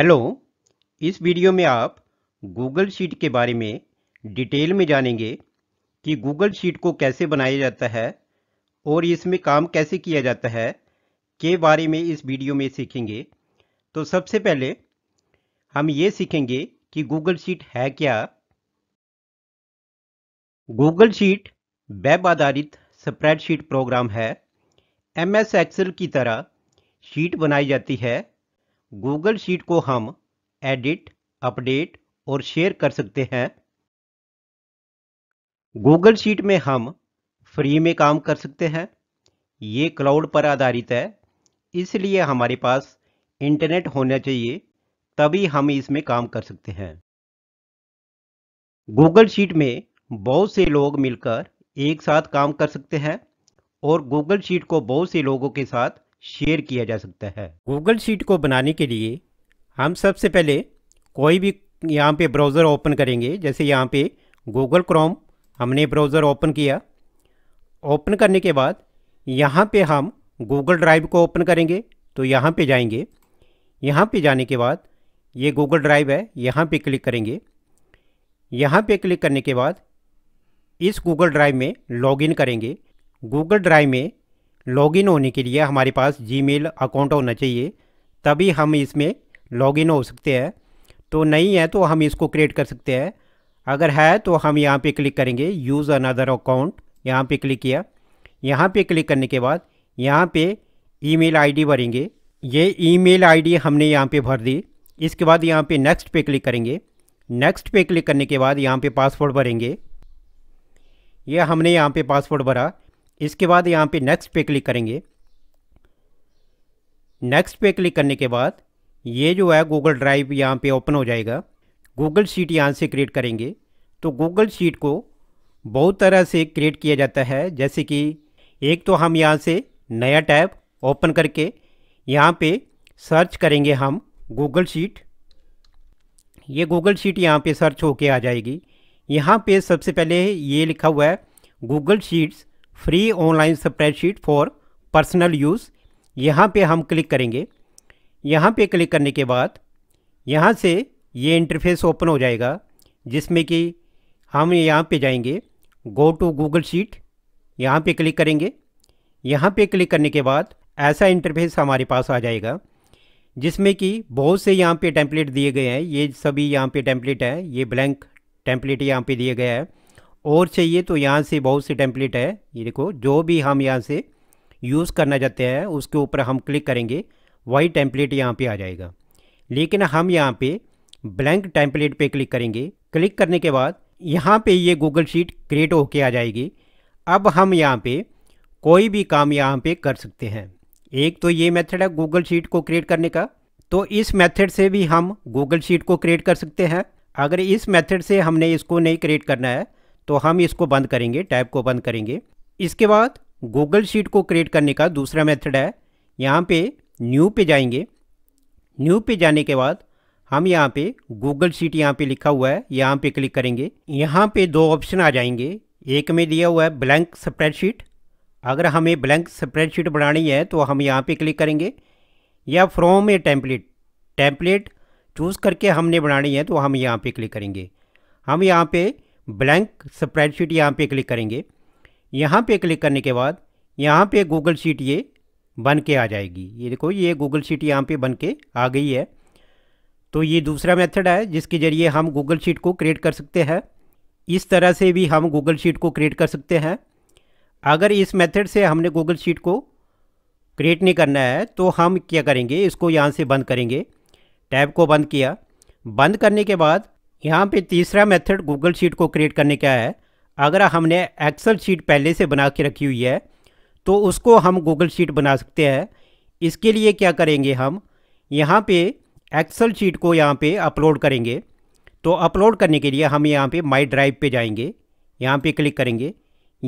hello इस video में आप गूगल शीट के बारे में डिटेल में जानेंगे कि गूगल शीट को कैसे बनाया जाता है और इसमें काम कैसे किया जाता है के बारे में इस वीडियो में सीखेंगे तो सबसे पहले हम ये सीखेंगे कि गूगल शीट है क्या गूगल शीट वेब आधारित स्प्रेडशीट प्रोग्राम है एम एस एक्सेल की तरह शीट बनाई जाती है गूगल शीट को हम एडिट अपडेट और शेयर कर सकते हैं गूगल शीट में हम फ्री में काम कर सकते हैं ये क्लाउड पर आधारित है इसलिए हमारे पास इंटरनेट होना चाहिए तभी हम इसमें काम कर सकते हैं गूगल शीट में बहुत से लोग मिलकर एक साथ काम कर सकते हैं और गूगल शीट को बहुत से लोगों के साथ शेयर किया जा सकता है गूगल शीट को बनाने के लिए हम सबसे पहले कोई भी यहाँ पे ब्राउज़र ओपन करेंगे जैसे यहाँ पे गूगल क्रोम हमने ब्राउज़र ओपन किया ओपन करने के बाद यहाँ पे हम गूगल ड्राइव को ओपन करेंगे तो यहाँ पे जाएंगे यहाँ पे जाने के बाद ये गूगल ड्राइव है यहाँ पे क्लिक करेंगे यहाँ पे क्लिक करने के बाद इस गूगल ड्राइव में लॉगिन करेंगे गूगल ड्राइव में लॉगिन होने के लिए हमारे पास जीमेल अकाउंट होना चाहिए तभी हम इसमें लॉगिन हो सकते हैं तो नहीं है तो हम इसको क्रिएट कर सकते हैं अगर है तो हम यहाँ पे क्लिक करेंगे यूज़ अनदर अकाउंट यहाँ पे क्लिक किया यहाँ पे क्लिक करने के बाद यहाँ पे ईमेल आईडी भरेंगे ये ईमेल आईडी हमने यहाँ पे भर दी इसके बाद यहाँ पे नेक्स्ट पे क्लिक करेंगे नेक्स्ट पे क्लिक करने के बाद यहाँ पे पासवर्ड भरेंगे ये यह हमने यहाँ पे पासवर्ड भरा इसके बाद यहाँ पे नेक्स्ट पे क्लिक करेंगे नेक्स्ट पे क्लिक करने के बाद ये जो है गूगल ड्राइव यहाँ पे ओपन हो जाएगा गूगल शीट यहाँ से क्रिएट करेंगे तो गूगल शीट को बहुत तरह से क्रिएट किया जाता है जैसे कि एक तो हम यहाँ से नया टैब ओपन करके यहाँ पे सर्च करेंगे हम गूगल शीट ये गूगल शीट यहाँ पे सर्च होके आ जाएगी यहाँ पे सबसे पहले ये लिखा हुआ है Google sheets free online spreadsheet for personal use यहाँ पे हम क्लिक करेंगे यहाँ पे क्लिक करने के बाद यहाँ से ये इंटरफेस ओपन हो जाएगा जिसमें कि हम यहाँ पे जाएंगे गो टू गूगल शीट यहाँ पे क्लिक करेंगे यहाँ पे क्लिक करने के बाद ऐसा इंटरफेस हमारे पास आ जाएगा जिसमें कि बहुत से यहाँ पे टेम्पलेट दिए गए हैं ये सभी यहाँ पे टेम्पलेट हैं ये ब्लैंक टेम्पलेट यहाँ पे दिए गया है और चाहिए तो यहाँ से बहुत से टेम्पलेट है ये देखो जो भी हम यहाँ से यूज़ करना चाहते हैं उसके ऊपर हम क्लिक करेंगे वही टेम्पलेट यहाँ पे आ जाएगा लेकिन हम यहाँ पे ब्लैंक टेम्पलेट पे क्लिक करेंगे क्लिक करने के बाद यहाँ पे ये गूगल शीट क्रिएट होके आ जाएगी अब हम यहाँ पे कोई भी काम यहाँ पे कर सकते हैं एक तो ये मेथड है गूगल शीट को क्रिएट करने का तो इस मेथड से भी हम गूगल शीट को क्रिएट कर सकते हैं अगर इस मेथड से हमने इसको नहीं क्रिएट करना है तो हम इसको बंद करेंगे टैब को बंद करेंगे इसके बाद गूगल शीट को क्रिएट करने का दूसरा मेथड है यहाँ पे न्यू पे जाएंगे न्यू पे जाने के बाद हम यहाँ पे गूगल शीट यहाँ पे लिखा हुआ है यहाँ पे क्लिक करेंगे यहाँ पे दो ऑप्शन आ जाएंगे एक में दिया हुआ है ब्लैंक स्प्रेडशीट अगर हमें ब्लैंक स्प्रेडशीट बनानी है तो हम यहाँ पे क्लिक करेंगे या from a template template choose करके हमने बनानी है तो हम यहाँ पे क्लिक करेंगे हम यहाँ पे ब्लैंक स्प्रेडशीट यहाँ पे क्लिक करेंगे यहाँ पे क्लिक करने के बाद यहाँ पे गूगल शीट ये बन के आ जाएगी ये देखो ये गूगल शीट यहाँ पे बन के आ गई है तो ये दूसरा मेथड है जिसके ज़रिए हम गूगल शीट को क्रिएट कर सकते हैं इस तरह से भी हम गूगल शीट को क्रिएट कर सकते हैं अगर इस मेथड से हमने गूगल शीट को क्रिएट नहीं करना है तो हम क्या करेंगे इसको यहाँ से बंद करेंगे टैब को बंद किया बंद करने के बाद यहाँ पे तीसरा मेथड गूगल शीट को क्रिएट करने का है अगर हमने एक्सेल शीट पहले से बना के रखी हुई है तो उसको हम गूगल शीट बना सकते हैं इसके लिए क्या करेंगे हम यहाँ पे एक्सेल शीट को यहाँ पे अपलोड करेंगे तो अपलोड करने के लिए हम यहाँ पे माई ड्राइव पे जाएंगे यहाँ पे क्लिक करेंगे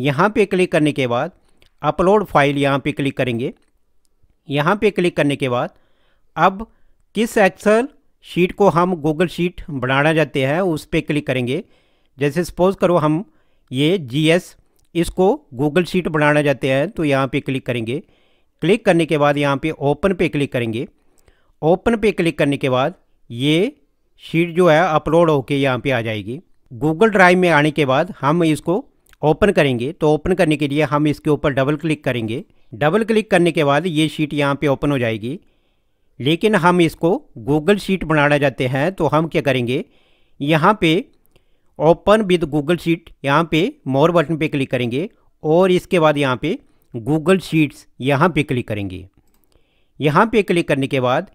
यहाँ पे क्लिक करने के बाद अपलोड फाइल यहाँ पे क्लिक करेंगे यहाँ पे क्लिक करने के बाद अब किस एक्सेल शीट को हम गूगल शीट बनाना चाहते हैं उस पर क्लिक करेंगे जैसे सपोज़ करो हम ये जीएस इसको गूगल शीट बनाना चाहते हैं तो यहाँ पे क्लिक करेंगे क्लिक करने के बाद यहाँ पे ओपन पे क्लिक करेंगे ओपन पे क्लिक करने के बाद ये शीट जो है अपलोड होके यहाँ पे आ जाएगी गूगल ड्राइव में आने के बाद हम इसको ओपन करेंगे तो ओपन करने के लिए हम इसके ऊपर डबल क्लिक करेंगे डबल क्लिक करने के बाद ये शीट यहाँ पर ओपन हो जाएगी लेकिन हम इसको गूगल शीट बनाना चाहते हैं तो हम क्या करेंगे यहाँ पे ओपन विद गूगल शीट यहाँ पे मोर बटन पे क्लिक करेंगे और इसके बाद यहाँ पे गूगल शीट्स यहाँ पे क्लिक करेंगे यहाँ पे क्लिक करने के बाद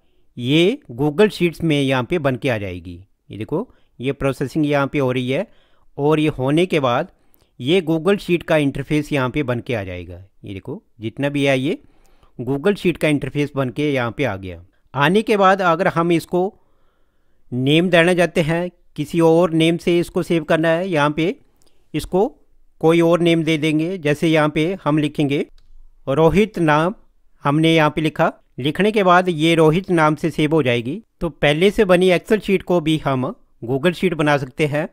ये गूगल शीट्स में यहाँ पे बन के आ जाएगी ये देखो ये प्रोसेसिंग यहाँ पे हो रही है और ये होने के बाद ये गूगल शीट का इंटरफेस यहाँ पे बन के आ जाएगा ये देखो जितना भी है ये गूगल शीट का इंटरफेस बन के यहाँ पे आ गया आने के बाद अगर हम इसको नेम देना चाहते हैं किसी और नेम से इसको सेव करना है यहाँ पे इसको कोई और नेम दे देंगे जैसे यहाँ पे हम लिखेंगे रोहित नाम हमने यहाँ पे लिखा लिखने के बाद ये रोहित नाम से सेव हो जाएगी तो पहले से बनी एक्सेल शीट को भी हम गूगल शीट बना सकते हैं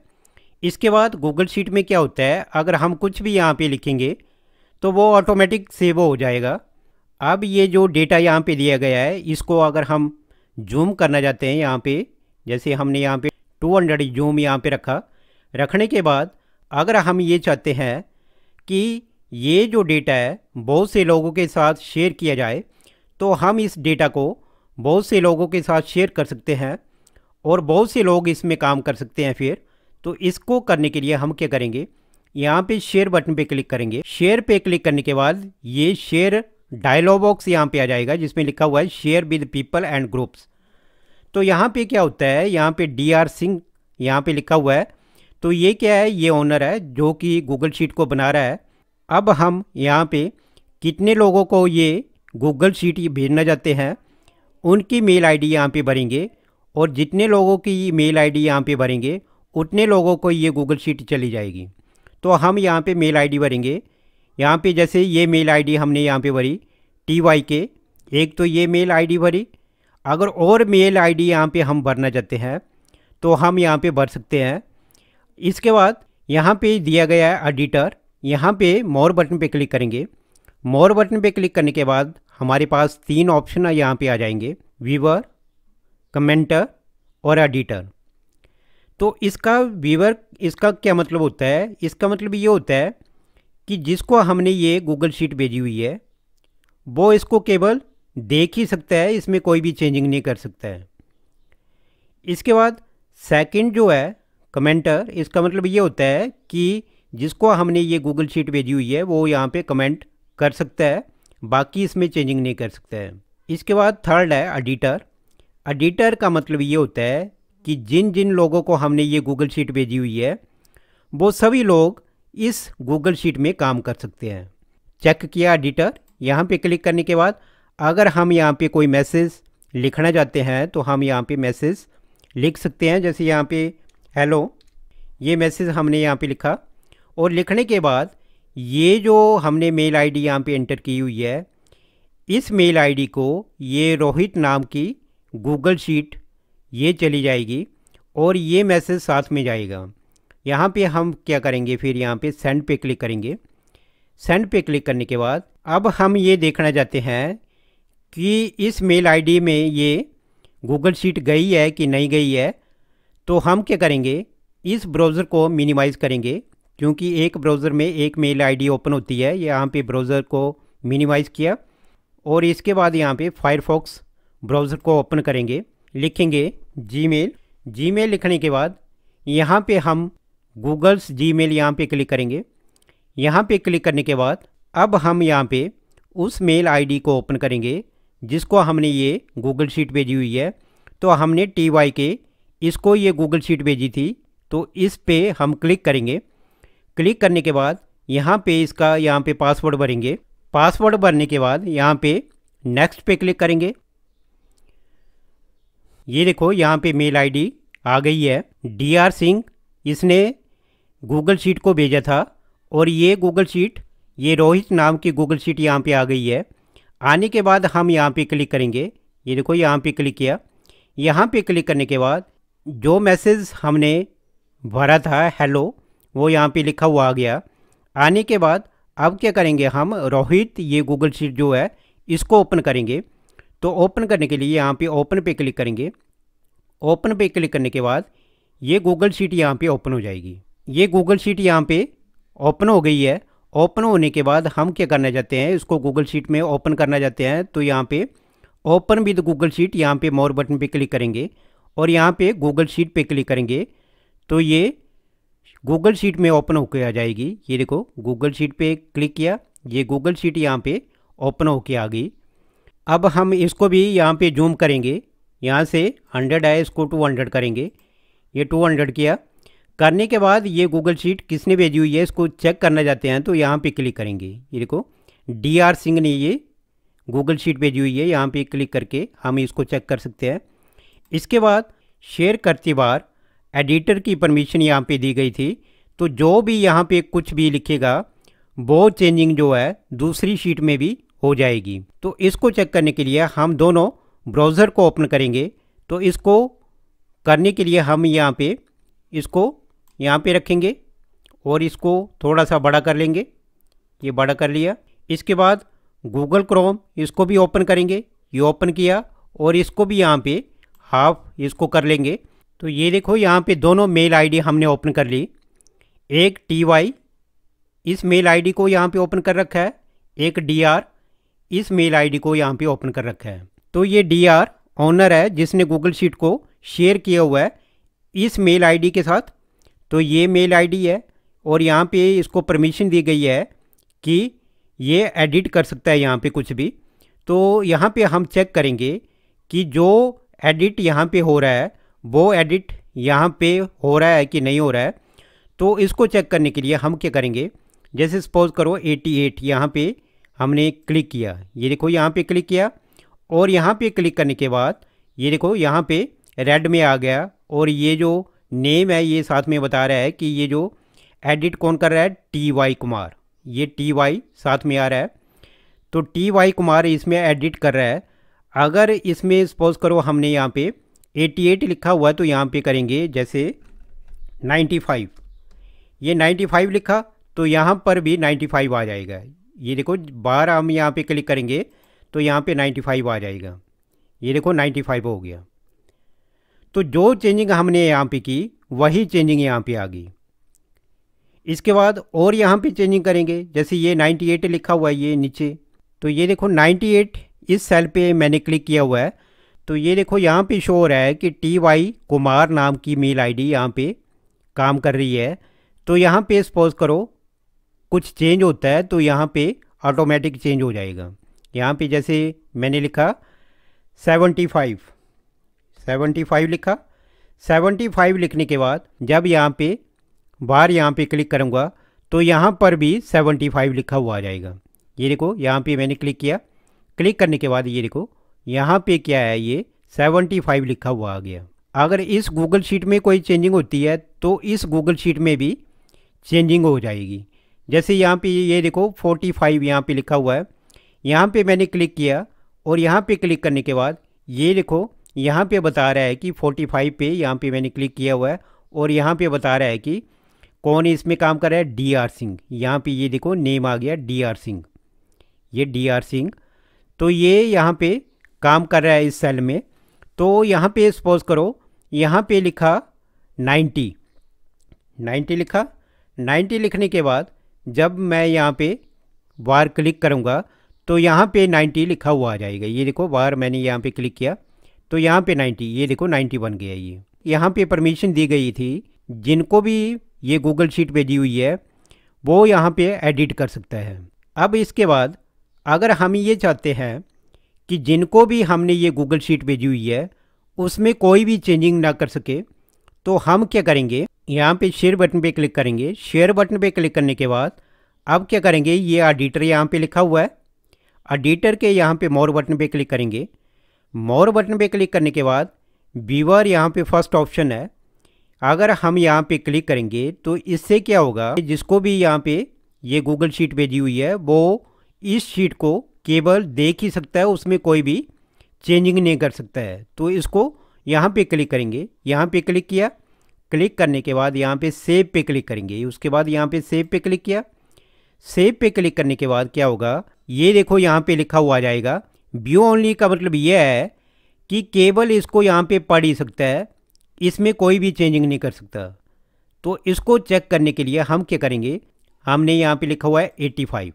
इसके बाद गूगल शीट में क्या होता है अगर हम कुछ भी यहाँ पे लिखेंगे तो वो ऑटोमेटिक सेव हो जाएगा अब ये जो डेटा यहाँ पे दिया गया है इसको अगर हम जूम करना चाहते हैं यहाँ पे जैसे हमने यहाँ पे 200 जूम यहाँ पे रखा रखने के बाद अगर हम ये चाहते हैं कि ये जो डेटा है बहुत से लोगों के साथ शेयर किया जाए तो हम इस डेटा को बहुत से लोगों के साथ शेयर कर सकते हैं और बहुत से लोग इसमें काम कर सकते हैं फिर तो इसको करने के लिए हम क्या करेंगे यहाँ पे शेयर बटन पे क्लिक करेंगे शेयर पे क्लिक करने के बाद ये शेयर डायलॉग बॉक्स यहाँ पे आ जाएगा जिसमें लिखा हुआ है share with people and groups तो यहाँ पे क्या होता है यहाँ पे डी आर सिंह यहाँ पे लिखा हुआ है तो ये क्या है ये ओनर है जो कि गूगल शीट को बना रहा है अब हम यहाँ पे कितने लोगों को ये गूगल शीट भेजना चाहते हैं उनकी मेल आई डी यहाँ भरेंगे और जितने लोगों की मेल आई डी यहाँ पर भरेंगे उतने लोगों को ये गूगल शीट चली जाएगी तो हम यहाँ पे मेल आईडी भरेंगे यहाँ पे जैसे ये मेल आईडी हमने यहाँ पे भरी टी वाई के एक तो ये मेल आईडी भरी अगर और मेल आईडी यहाँ पर हम भरना चाहते हैं तो हम यहाँ पे भर सकते हैं इसके बाद यहाँ पे दिया गया है एडिटर यहाँ पे मोर बटन पे क्लिक करेंगे मोर बटन पे क्लिक करने के बाद हमारे पास तीन ऑप्शन यहाँ पे आ जाएंगे वीवर कमेंटर और एडिटर तो इसका वीवर इसका क्या मतलब होता है इसका मतलब ये होता है कि जिसको हमने ये गूगल शीट भेजी हुई है वो इसको केवल देख ही सकता है इसमें कोई भी चेंजिंग नहीं कर सकता है इसके बाद सेकंड जो है कमेंटर इसका मतलब ये होता है कि जिसको हमने ये गूगल शीट भेजी हुई है वो यहाँ पे कमेंट कर सकता है बाकी इसमें चेंजिंग नहीं कर सकता है इसके बाद थर्ड है एडिटर एडिटर का मतलब ये होता है कि जिन जिन लोगों को हमने ये गूगल शीट भेजी हुई है वो सभी लोग इस गूगल शीट में काम कर सकते हैं चेक किया एडिटर यहाँ पे क्लिक करने के बाद अगर हम यहाँ पे कोई मैसेज लिखना चाहते हैं तो हम यहाँ पे मैसेज लिख सकते हैं जैसे यहाँ पे हेलो ये मैसेज हमने यहाँ पे लिखा और लिखने के बाद ये जो हमने मेल आईडी डी यहाँ पर एंटर की हुई है इस मेल आईडी को ये रोहित नाम की गूगल शीट ये चली जाएगी और ये मैसेज साथ में जाएगा यहाँ पे हम क्या करेंगे फिर यहाँ पे सेंड पे क्लिक करेंगे सेंड पे क्लिक करने के बाद अब हम ये देखना चाहते हैं कि इस मेल आईडी में ये गूगल शीट गई है कि नहीं गई है तो हम क्या करेंगे इस ब्राउज़र को मिनिमाइज़ करेंगे क्योंकि एक ब्राउज़र में एक मेल आईडी ओपन होती है यहाँ पे ब्राउज़र को मिनिमाइज़ किया और इसके बाद यहाँ पे फायरफॉक्स ब्राउज़र को ओपन करेंगे लिखेंगे जी मेल जी मेल लिखने के बाद यहाँ पे हम गूगल्स जी मेल यहाँ पर क्लिक करेंगे यहाँ पे क्लिक करने के बाद अब हम यहाँ पे उस मेल आईडी को ओपन करेंगे जिसको हमने ये गूगल शीट भेजी हुई है तो हमने टी वाई के इसको ये गूगल शीट भेजी थी तो इस पे हम क्लिक करेंगे क्लिक करने के बाद यहाँ पे इसका यहाँ पे पासवर्ड भरेंगे पासवर्ड भरने के बाद यहाँ पे नेक्स्ट पे क्लिक करेंगे ये देखो यहाँ पे मेल आईडी आ गई है डी आर सिंह इसने गूगल शीट को भेजा था और ये गूगल शीट ये रोहित नाम की गूगल शीट यहाँ पे आ गई है आने के बाद हम यहाँ पे क्लिक करेंगे ये देखो यहाँ पे क्लिक किया यहाँ पे क्लिक करने के बाद जो मैसेज हमने भरा था हेलो वो यहाँ पे लिखा हुआ आ गया आने के बाद अब क्या करेंगे हम रोहित ये गूगल शीट जो है इसको ओपन करेंगे तो ओपन करने के लिए यहाँ पे ओपन पे क्लिक करेंगे ओपन पे क्लिक करने के बाद ये गूगल शीट यहाँ पे ओपन हो जाएगी ये गूगल शीट यहाँ पे ओपन हो गई है ओपन होने के बाद हम क्या करना चाहते हैं इसको गूगल शीट में ओपन करना चाहते हैं तो यहाँ पे ओपन विद गूगल शीट यहाँ पे मोर बटन पे क्लिक करेंगे और यहाँ पे गूगल शीट पे क्लिक करेंगे तो ये गूगल शीट में ओपन होकर आ जाएगी ये देखो गूगल शीट पे क्लिक किया ये गूगल शीट यहाँ पे ओपन होके आ गई अब हम इसको भी यहाँ पे जूम करेंगे यहाँ से हंड्रेड आए इसको टू हंड्रेड करेंगे ये टू हंड्रेड किया करने के बाद ये गूगल शीट किसने भेजी हुई है इसको चेक करना चाहते हैं तो यहाँ पे क्लिक करेंगे ये देखो डी आर सिंह ने ये गूगल शीट भेजी हुई है यहाँ पे क्लिक करके हम इसको चेक कर सकते हैं इसके बाद शेयर करते बार एडिटर की परमिशन यहाँ पे दी गई थी तो जो भी यहाँ पे कुछ भी लिखेगा वो चेंजिंग जो है दूसरी शीट में भी हो जाएगी तो इसको चेक करने के लिए हम दोनों ब्राउज़र को ओपन करेंगे तो इसको करने के लिए हम यहाँ पर इसको यहाँ पे रखेंगे और इसको थोड़ा सा बड़ा कर लेंगे ये बड़ा कर लिया इसके बाद गूगल क्रोम इसको भी ओपन करेंगे ये ओपन किया और इसको भी यहाँ पे हाफ इसको कर लेंगे तो ये देखो यहाँ पे दोनों मेल आईडी हमने ओपन कर ली एक टी वाई इस मेल आईडी को यहाँ पे ओपन कर रखा है एक डी आर इस मेल आईडी को यहाँ पे ओपन कर रखा है तो ये डी आर ऑनर है जिसने गूगल शीट को शेयर किया हुआ है इस मेल आईडी के साथ तो ये मेल आईडी है और यहाँ पे इसको परमिशन दी गई है कि ये एडिट कर सकता है यहाँ पे कुछ भी तो यहाँ पे हम चेक करेंगे कि जो एडिट यहाँ पे हो रहा है वो एडिट यहाँ पे हो रहा है कि नहीं हो रहा है तो इसको चेक करने के लिए हम क्या करेंगे जैसे सपोज करो 88 एट यहाँ पर हमने क्लिक किया ये देखो यहाँ पर क्लिक किया और यहाँ पर क्लिक करने के बाद ये देखो यहाँ पर रेड में आ गया और ये जो नेम है ये साथ में बता रहा है कि ये जो एडिट कौन कर रहा है टी वाई कुमार ये टी वाई साथ में आ रहा है तो टी वाई कुमार इसमें एडिट कर रहा है अगर इसमें सपोज करो हमने यहाँ पे 88 लिखा हुआ है तो यहाँ पे करेंगे जैसे 95 ये 95 लिखा तो यहाँ पर भी 95 आ जाएगा ये देखो बार हम यहाँ पे क्लिक करेंगे तो यहाँ पे 95 आ जाएगा ये देखो 95 हो गया तो जो चेंजिंग हमने यहाँ पे की वही चेंजिंग यहाँ पे आ गई इसके बाद और यहाँ पे चेंजिंग करेंगे जैसे ये 98 लिखा हुआ है ये नीचे तो ये देखो 98 इस सेल पे मैंने क्लिक किया हुआ है तो ये देखो यहाँ पे शो हो रहा है कि टी वाई कुमार नाम की मेल आईडी डी यहाँ पर काम कर रही है तो यहाँ पे सपोज करो कुछ चेंज होता है तो यहाँ पे ऑटोमेटिक चेंज हो जाएगा यहाँ पे जैसे मैंने लिखा सेवेंटी फाइव सेवेंटी फाइव लिखा सेवेंटी फाइव लिखने के बाद जब यहाँ पे बाहर यहाँ पे क्लिक करूँगा तो यहाँ पर भी सेवेंटी फाइव लिखा हुआ आ जाएगा ये देखो यहाँ पे मैंने क्लिक किया क्लिक करने के बाद ये देखो यहाँ पे क्या है ये सेवेंटी फाइव लिखा हुआ आ गया अगर इस गूगल शीट में कोई चेंजिंग होती है तो इस गूगल शीट में भी चेंजिंग हो जाएगी जैसे यहाँ पे ये देखो फोर्टी फाइव यहाँ पर लिखा हुआ है यहाँ पे मैंने क्लिक किया और यहाँ पे क्लिक करने के बाद ये देखो यहाँ पे बता रहा है कि 45 पे यहाँ पे मैंने क्लिक किया हुआ है और यहाँ पे बता रहा है कि कौन इसमें काम कर रहा है डी आर सिंह यहाँ पे ये देखो नेम आ गया डी आर सिंह ये डी आर सिंह तो ये यहाँ पे काम कर रहा है इस सेल में तो यहाँ पे सपोज करो यहाँ पे लिखा 90 90 लिखा 90 लिखने के बाद जब मैं यहाँ पे बार क्लिक करूँगा तो यहाँ पे 90 लिखा हुआ आ जाएगा ये देखो बार मैंने यहाँ पे क्लिक किया तो यहाँ पे 90 ये देखो 90 बन गया ये यहाँ पे परमिशन दी गई थी जिनको भी ये गूगल शीट भेजी हुई है वो यहाँ पे एडिट कर सकता है अब इसके बाद अगर हम ये चाहते हैं कि जिनको भी हमने ये गूगल शीट भेजी हुई है उसमें कोई भी चेंजिंग ना कर सके तो हम क्या करेंगे यहाँ पे शेयर बटन पे क्लिक करेंगे शेयर बटन पे क्लिक करने के बाद अब क्या करेंगे ये ऑडिटर यहाँ पे लिखा हुआ है ऑडिटर के यहाँ पे मोर बटन पे क्लिक करेंगे मोर बटन पे क्लिक करने के बाद बीवर यहाँ पे फर्स्ट ऑप्शन है अगर हम यहाँ पे क्लिक करेंगे तो इससे क्या होगा जिसको भी यहाँ पे ये गूगल शीट भेजी हुई है वो इस शीट को केवल देख ही सकता है उसमें कोई भी चेंजिंग नहीं कर सकता है तो इसको यहाँ पे क्लिक करेंगे यहाँ पे क्लिक किया क्लिक करने के बाद यहाँ पे सेव पे क्लिक करेंगे उसके बाद यहाँ पे सेव पे क्लिक किया सेव पे क्लिक करने के बाद क्या होगा ये देखो यहाँ पे लिखा हुआ आ जाएगा व्यू ओनली का मतलब यह है कि केवल इसको यहाँ पे पढ़ ही सकता है इसमें कोई भी चेंजिंग नहीं कर सकता तो इसको चेक करने के लिए हम क्या करेंगे हमने यहाँ पे लिखा हुआ है 85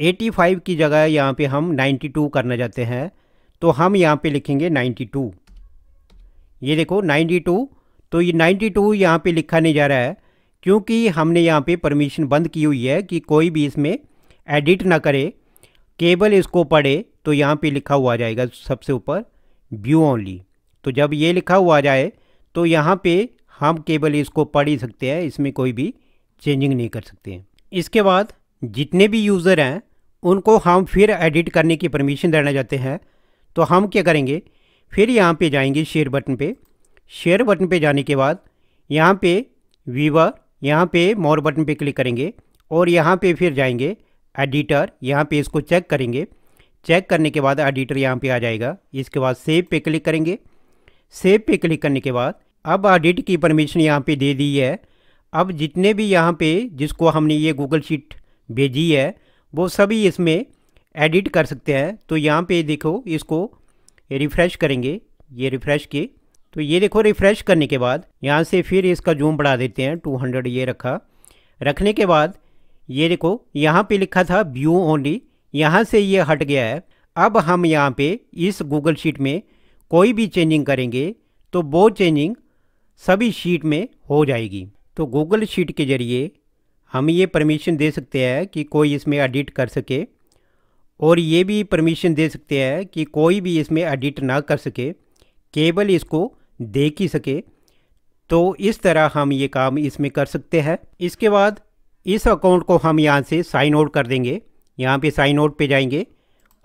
85 की जगह यहाँ पे हम 92 करना चाहते हैं तो हम यहाँ पे लिखेंगे 92 ये देखो 92 तो ये 92 टू यहाँ पर लिखा नहीं जा रहा है क्योंकि हमने यहाँ पे परमिशन बंद की हुई है कि कोई भी इसमें एडिट ना करे केवल इसको पढ़े तो यहाँ पे लिखा हुआ आ जाएगा सबसे ऊपर व्यू ओनली तो जब ये लिखा हुआ आ जाए तो यहाँ पे हम केवल इसको पढ़ ही सकते हैं इसमें कोई भी चेंजिंग नहीं कर सकते हैं इसके बाद जितने भी यूज़र हैं उनको हम फिर एडिट करने की परमिशन देना चाहते हैं तो हम क्या करेंगे फिर यहाँ पे जाएंगे शेयर बटन पे शेयर बटन पे जाने के बाद यहाँ पे वीवर यहाँ पे मोर बटन पे क्लिक करेंगे और यहाँ पे फिर जाएंगे एडिटर यहाँ पे इसको चेक करेंगे चेक करने के बाद ऑडिटर यहाँ पे आ जाएगा इसके बाद सेव पे क्लिक करेंगे सेव पे क्लिक करने के बाद अब ऑडिट की परमिशन यहाँ पे दे दी है अब जितने भी यहाँ पे जिसको हमने ये गूगल शीट भेजी है वो सभी इसमें एडिट कर सकते हैं तो यहाँ पे देखो इसको रिफ़्रेश करेंगे ये रिफ़्रेश के तो ये देखो रिफ़्रेश करने के बाद यहाँ से फिर इसका जूम बढ़ा देते हैं टू ये रखा रखने के बाद ये देखो यहाँ पर लिखा था व्यू ओनली यहाँ से ये हट गया है अब हम यहाँ पे इस गूगल शीट में कोई भी चेंजिंग करेंगे तो वो चेंजिंग सभी शीट में हो जाएगी तो गूगल शीट के ज़रिए हम ये परमिशन दे सकते हैं कि कोई इसमें एडिट कर सके और ये भी परमिशन दे सकते हैं कि कोई भी इसमें एडिट ना कर सके केवल इसको देख ही सके तो इस तरह हम ये काम इसमें कर सकते हैं इसके बाद इस अकाउंट को हम यहाँ से साइन आउट कर देंगे यहाँ पे साइन आउट पे जाएंगे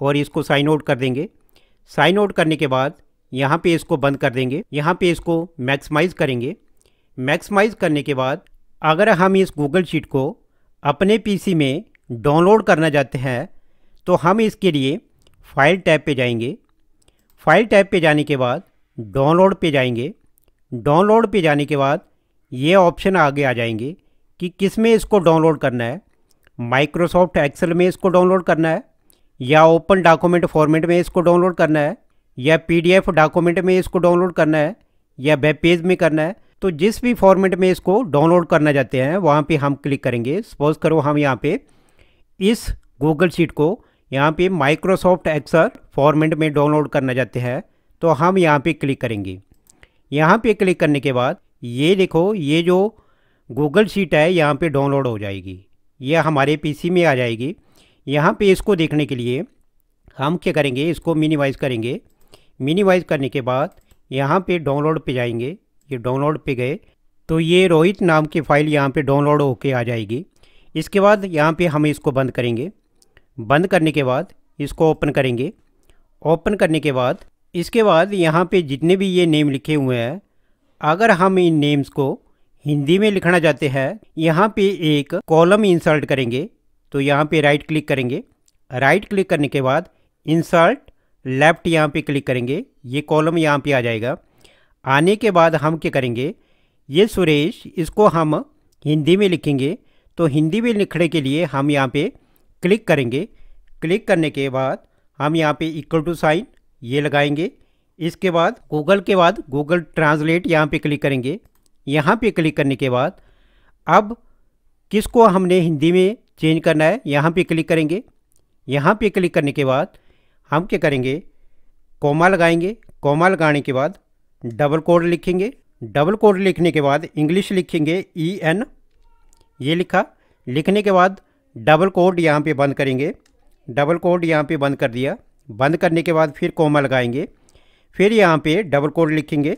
और इसको साइन आउट कर देंगे साइन आउट करने के बाद यहाँ पे इसको बंद कर देंगे यहाँ पे इसको मैक्समाइज करेंगे मैक्समाइज करने के बाद अगर हम इस गूगल शीट को अपने पीसी में डाउनलोड करना चाहते हैं तो हम इसके लिए फाइल टैब पे जाएंगे फाइल टैब पे जाने के बाद डाउनलोड पे जाएंगे डाउनलोड पे जाने के बाद ये ऑप्शन आगे आ जाएंगे कि किस में इसको डाउनलोड करना है माइक्रोसॉफ्ट एक्सेल में इसको डाउनलोड करना है या ओपन डॉक्यूमेंट फॉर्मेट में इसको डाउनलोड करना है या पीडीएफ डॉक्यूमेंट में इसको डाउनलोड करना है या वेब पेज में करना है तो जिस भी फॉर्मेट में इसको डाउनलोड करना चाहते हैं वहाँ पे हम क्लिक करेंगे सपोज करो हम यहाँ पे इस गूगल शीट को यहाँ पे माइक्रोसॉफ्ट एक्सेल फॉर्मेट में डाउनलोड करना चाहते हैं तो हम यहाँ पर क्लिक करेंगे यहाँ पर क्लिक करने के बाद ये देखो ये जो गूगल शीट है यहाँ पे डाउनलोड हो जाएगी यह हमारे पीसी में आ जाएगी यहाँ पे इसको देखने के लिए हम क्या करेंगे इसको मिनिमाइज़ करेंगे मिनिमाइज़ करने के बाद यहाँ पे डाउनलोड पे जाएंगे ये डाउनलोड पे गए तो ये रोहित नाम की फ़ाइल यहाँ पे डाउनलोड होके आ जाएगी इसके बाद यहाँ पे हम इसको बंद करेंगे बंद करने के बाद इसको ओपन करेंगे ओपन करने के बाद इसके बाद यहाँ पर जितने भी ये नेम लिखे हुए हैं अगर हम इन नेम्स को हिंदी में लिखना चाहते हैं यहाँ पे एक कॉलम इंसर्ट करेंगे तो यहाँ पे राइट क्लिक करेंगे राइट क्लिक करने के बाद इंसर्ट लेफ़्ट यहाँ पे क्लिक करेंगे ये कॉलम यहाँ पे आ जाएगा आने के बाद हम क्या करेंगे ये सुरेश इसको हम हिंदी में लिखेंगे तो हिंदी में लिखने के लिए हम यहाँ पे क्लिक करेंगे क्लिक करने के बाद हम यहाँ पे इक्वल टू साइन ये लगाएंगे इसके बाद गूगल के बाद गूगल ट्रांसलेट यहाँ पे क्लिक करेंगे यहाँ पे क्लिक करने के बाद अब किसको हमने हिंदी में चेंज करना है यहाँ पे क्लिक करेंगे यहाँ पे क्लिक करने के बाद हम क्या करेंगे कोमा लगाएंगे कोमा लगाने के बाद डबल कोड लिखेंगे डबल कोड लिखने के बाद इंग्लिश लिखेंगे ई e एन ये लिखा लिखने के बाद डबल कोड यहाँ पे बंद करेंगे डबल कोड यहाँ पे बंद कर दिया बंद करने के बाद फिर कोमा लगाएंगे फिर यहाँ पे डबल कोड लिखेंगे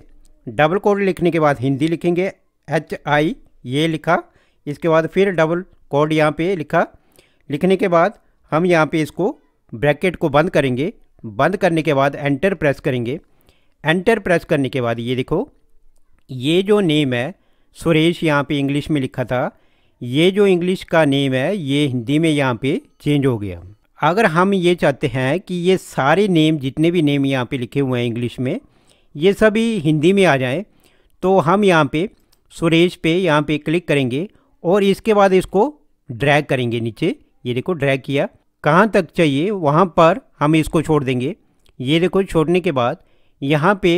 डबल कोट लिखने के बाद हिंदी लिखेंगे एच आई ये लिखा इसके बाद फिर डबल कोड यहाँ पे लिखा लिखने के बाद हम यहाँ पे इसको ब्रैकेट को बंद करेंगे बंद करने के बाद एंटर प्रेस करेंगे एंटर प्रेस करने के बाद ये देखो ये जो नेम है सुरेश यहाँ पे इंग्लिश में लिखा था ये जो इंग्लिश का नेम है ये हिंदी में यहाँ पे चेंज हो गया अगर हम ये चाहते हैं कि ये सारे नेम जितने भी नेम यहाँ पे लिखे हुए हैं इंग्लिश में ये सभी हिंदी में आ जाए तो हम यहाँ पे सुरेश पे यहाँ पे क्लिक करेंगे और इसके बाद इसको ड्रैग करेंगे नीचे ये देखो ड्रैग किया कहाँ तक चाहिए वहाँ पर हम इसको छोड़ देंगे ये देखो छोड़ने के बाद यहाँ पे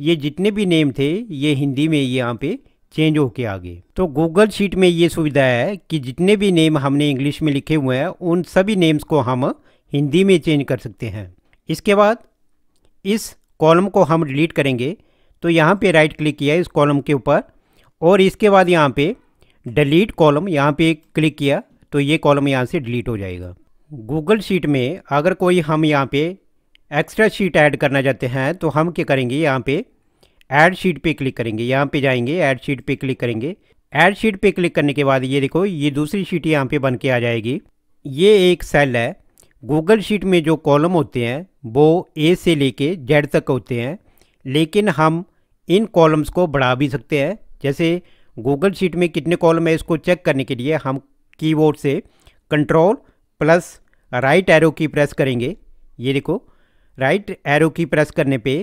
ये जितने भी नेम थे ये हिंदी में यहाँ पे चेंज होके आ गए तो गूगल शीट में ये सुविधा है कि जितने भी नेम हमने इंग्लिश में लिखे हुए हैं उन सभी नेम्स को हम हिंदी में चेंज कर सकते हैं इसके बाद इस कॉलम को हम डिलीट करेंगे तो यहाँ पे राइट क्लिक किया इस कॉलम के ऊपर और इसके बाद यहाँ पे डिलीट कॉलम यहाँ पे क्लिक किया तो ये कॉलम यहाँ से डिलीट हो जाएगा गूगल शीट में अगर कोई हम यहाँ पे एक्स्ट्रा शीट ऐड करना चाहते हैं तो हम क्या करेंगे यहाँ पे ऐड शीट पे क्लिक करेंगे यहाँ पे जाएंगे ऐड शीट पे क्लिक करेंगे ऐड शीट पे क्लिक करने के बाद ये देखो ये दूसरी शीट यहाँ पे बन के आ जाएगी ये एक सेल है गूगल शीट में जो कॉलम होते हैं वो ए से लेके जेड तक होते हैं लेकिन हम इन कॉलम्स को बढ़ा भी सकते हैं जैसे गूगल शीट में कितने कॉलम है इसको चेक करने के लिए हम कीबोर्ड से कंट्रोल प्लस राइट एरो की प्रेस करेंगे ये देखो राइट एरो की प्रेस करने पे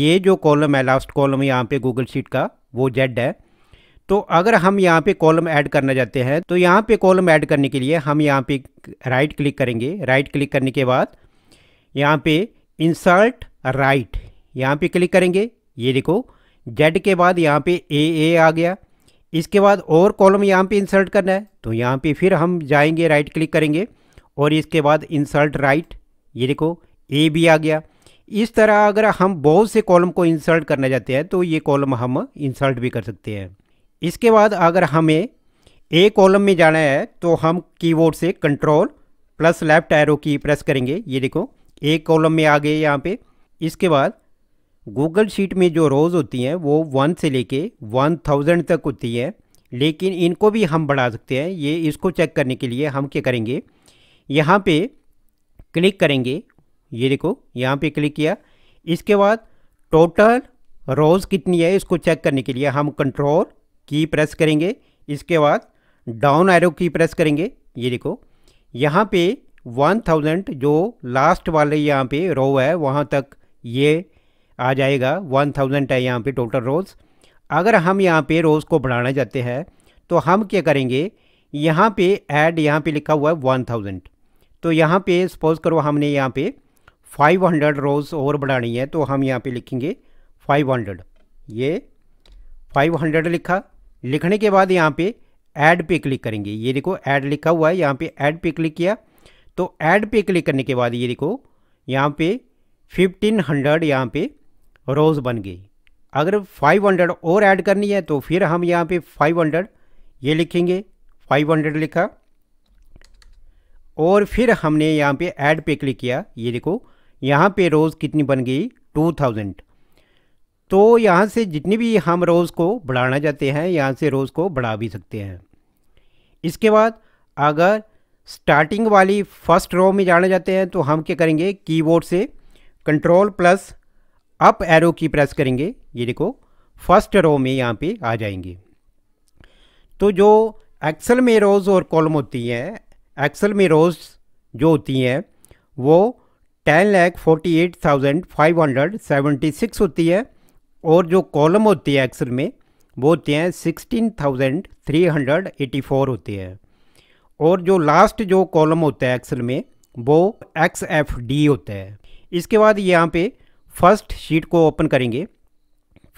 ये जो कॉलम है लास्ट कॉलम यहाँ पे गूगल शीट का वो जेड है तो अगर हम यहाँ पे कॉलम ऐड करना चाहते हैं तो यहाँ पे कॉलम ऐड करने के लिए हम यहाँ पे राइट क्लिक करेंगे राइट क्लिक करने के बाद यहाँ पे इंसर्ट राइट यहाँ पे क्लिक करेंगे ये देखो जेड के बाद यहाँ पे ए ए आ गया इसके बाद और कॉलम यहाँ पे इंसर्ट करना है तो यहाँ पे फिर हम जाएंगे राइट क्लिक करेंगे और इसके बाद इंसर्ट राइट ये देखो ए भी आ गया इस तरह अगर हम बहुत से कॉलम को इंसर्ट करना चाहते हैं तो ये कॉलम हम इंसर्ट भी कर सकते हैं इसके बाद अगर हमें ए कॉलम में जाना है तो हम कीबोर्ड से कंट्रोल प्लस लेफ्ट एरो की प्रेस करेंगे ये देखो ए कॉलम में आ गए यहाँ पे इसके बाद गूगल शीट में जो रोज़ होती हैं वो वन से लेके वन थाउजेंड तक होती है लेकिन इनको भी हम बढ़ा सकते हैं ये इसको चेक करने के लिए हम क्या करेंगे यहाँ पे क्लिक करेंगे ये देखो यहाँ पे क्लिक किया इसके बाद टोटल रोज़ कितनी है इसको चेक करने के लिए हम कंट्रोल की प्रेस करेंगे इसके बाद डाउन एरो की प्रेस करेंगे ये देखो यहाँ पे 1000 जो लास्ट वाले यहाँ पे रो है वहाँ तक ये आ जाएगा 1000 है यहाँ पे टोटल रोज़ अगर हम यहाँ पे रोज़ को बढ़ाना चाहते हैं तो हम क्या करेंगे यहाँ पे ऐड यहाँ पे लिखा हुआ है वन थाउजेंड तो यहाँ पे सपोज़ करो हमने यहाँ पे फाइव हंड्रेड रोज़ और बढ़ानी है तो हम यहाँ पे लिखेंगे फाइव हंड्रेड ये फाइव हंड्रेड लिखा लिखने के बाद यहाँ पे ऐड पे क्लिक करेंगे ये देखो ऐड लिखा हुआ है यहाँ पे ऐड पे क्लिक किया तो ऐड पे क्लिक करने के बाद ये देखो यहाँ पे 1500 हंड्रेड यहाँ पे रोज़ बन गई अगर 500 और ऐड करनी है तो फिर हम यहाँ पे 500 ये लिखेंगे 500 लिखा और फिर हमने यहाँ पे ऐड पे क्लिक किया ये देखो यहाँ पे रोज़ कितनी बन गई थाउजेंड तो यहाँ से जितनी भी हम रोज़ को बढ़ाना चाहते हैं यहाँ से रोज़ को बढ़ा भी सकते हैं इसके बाद अगर स्टार्टिंग वाली फर्स्ट रो में जाना चाहते हैं तो हम क्या करेंगे कीबोर्ड से कंट्रोल प्लस अप एरो की प्रेस करेंगे ये देखो फर्स्ट रो में यहाँ पे आ जाएंगे तो जो एक्सेल में रोज़ और कॉलम होती हैं एक्सेल में रोज़ जो होती हैं वो ten lakh forty eight thousand five hundred seventy six होती है और जो कॉलम होती है एक्सेल में वो होते हैं sixteen thousand three hundred eighty four होते हैं और जो लास्ट जो कॉलम होता है एक्सेल में वो एक्स एफ डी होता है इसके बाद यहाँ पे फर्स्ट शीट को ओपन करेंगे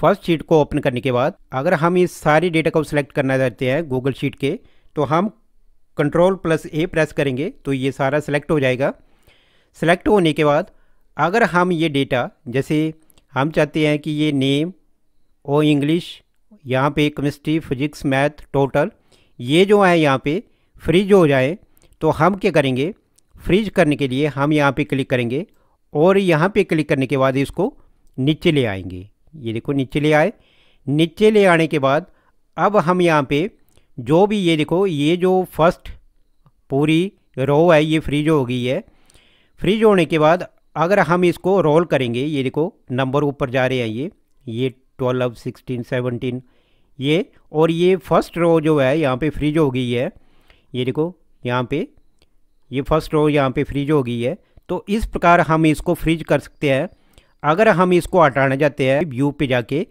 फर्स्ट शीट को ओपन करने के बाद अगर हम इस सारे डेटा को सिलेक्ट करना चाहते हैं गूगल शीट के तो हम कंट्रोल प्लस ए प्रेस करेंगे तो ये सारा सिलेक्ट हो जाएगा सिलेक्ट होने के बाद अगर हम ये डेटा जैसे हम चाहते हैं कि ये नेम ओ इंग्लिश यहाँ पे केमिस्ट्री फिजिक्स मैथ टोटल ये जो है यहाँ पे फ्रिज हो जाए तो हम क्या करेंगे फ्रिज करने के लिए हम यहाँ पे क्लिक करेंगे और यहाँ पे क्लिक करने के बाद इसको नीचे ले आएंगे ये देखो नीचे ले आए नीचे ले आने के बाद अब हम यहाँ पे जो भी ये देखो ये जो फर्स्ट पूरी रो है ये फ्रिज हो गई है फ्रिज होने के बाद अगर हम इसको रोल करेंगे ये देखो नंबर ऊपर जा रहे हैं ये ये ट्वेल्व सिक्सटीन सेवनटीन ये और ये फर्स्ट रो जो है यहाँ पे फ्रिज हो गई है ये देखो यहाँ पे ये फर्स्ट रो यहाँ पे फ्रिज हो गई है तो इस प्रकार हम इसको फ्रिज कर सकते हैं अगर हम इसको हटाना चाहते हैं व्यू पे जाके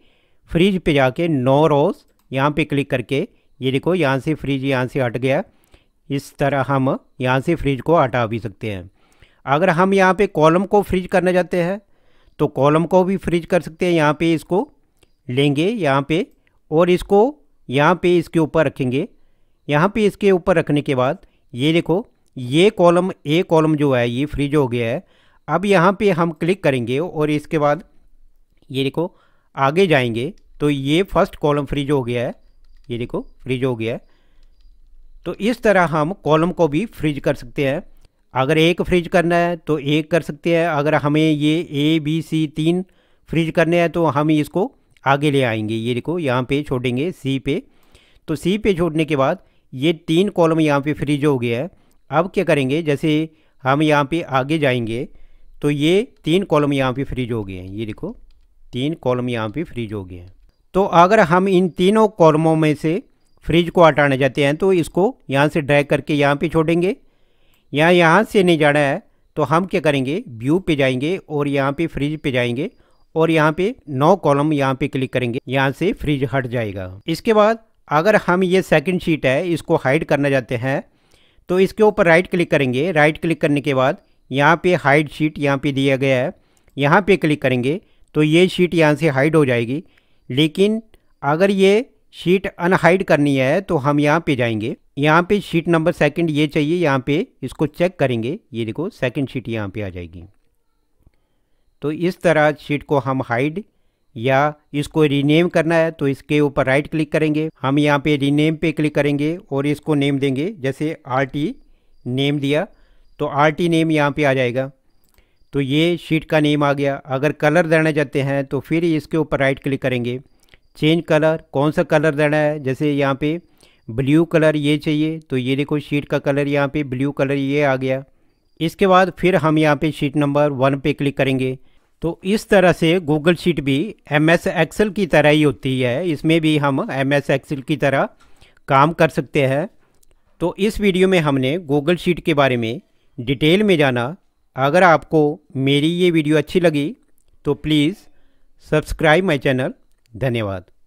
फ्रिज पे जाके नो रोज यहाँ पे क्लिक करके ये देखो यहाँ से फ्रिज यहाँ से हट गया इस तरह हम यहाँ से फ्रिज को हटा भी सकते हैं अगर हम यहाँ पे कॉलम को फ्रीज करना चाहते हैं तो कॉलम को भी फ्रीज कर सकते हैं यहाँ पे इसको लेंगे यहाँ पे और इसको यहाँ पे इसके ऊपर रखेंगे यहाँ पे इसके ऊपर रखने के बाद ये देखो ये कॉलम ए कॉलम जो है ये फ्रिज हो गया है अब यहाँ पे हम क्लिक करेंगे और इसके बाद ये देखो आगे जाएंगे तो ये फर्स्ट कॉलम फ्रिज हो गया है ये देखो फ्रिज हो गया है तो इस तरह हम कॉलम को भी फ्रिज कर सकते हैं अगर एक फ्रिज करना है तो एक कर सकते हैं अगर हमें ये ए बी सी तीन फ्रिज करने हैं तो हम इसको आगे ले आएंगे ये देखो यहाँ पे छोड़ेंगे सी पे तो सी पे छोड़ने के बाद ये तीन कॉलम यहाँ पे फ्रिज हो गया है अब क्या करेंगे जैसे हम यहाँ पे आगे जाएंगे तो ये तीन कॉलम यहाँ पे फ्रिज हो गए हैं ये देखो तीन कॉलम यहाँ पे फ्रिज हो गए हैं तो अगर हम इन तीनों कॉलमों में से फ्रिज को हटाना चाहते हैं तो इसको यहाँ से ड्रैग करके यहाँ पर छोड़ेंगे यहाँ यहाँ से नहीं जाना है तो हम क्या करेंगे व्यू पे जाएंगे और यहाँ पे फ्रिज पे जाएंगे और यहाँ पे नौ कॉलम यहाँ पे क्लिक करेंगे यहाँ से फ्रिज हट जाएगा इसके बाद अगर हम ये सेकंड शीट है इसको हाइड करना चाहते हैं तो इसके ऊपर राइट क्लिक करेंगे राइट क्लिक करने के बाद यहाँ पे हाइड शीट यहाँ पे दिया गया है यहाँ पे क्लिक करेंगे तो ये शीट यहाँ से हाइड हो जाएगी लेकिन अगर ये शीट अनहाइड करनी है तो हम यहाँ पे जाएंगे यहाँ पे शीट नंबर सेकंड ये चाहिए यहाँ पे इसको चेक करेंगे ये देखो सेकंड शीट यहाँ पे आ जाएगी तो इस तरह शीट को हम हाइड या इसको रीनेम करना है तो इसके ऊपर राइट क्लिक करेंगे हम यहाँ पे रीनेम पे क्लिक करेंगे और इसको नेम देंगे जैसे आर टी नेम दिया तो आर टी नेम यहाँ पर आ जाएगा तो ये शीट का नेम आ गया अगर कलर देना चाहते हैं तो फिर इसके ऊपर राइट क्लिक करेंगे चेंज कलर कौन सा कलर देना है जैसे यहाँ पे ब्लू कलर ये चाहिए तो ये देखो शीट का कलर यहाँ पे ब्लू कलर ये आ गया इसके बाद फिर हम यहाँ पे शीट नंबर वन पे क्लिक करेंगे तो इस तरह से गूगल शीट भी एम एस एक्सल की तरह ही होती है इसमें भी हम एम एस एक्सल की तरह काम कर सकते हैं तो इस वीडियो में हमने गूगल शीट के बारे में डिटेल में जाना अगर आपको मेरी ये वीडियो अच्छी लगी तो प्लीज़ सब्सक्राइब माई चैनल धन्यवाद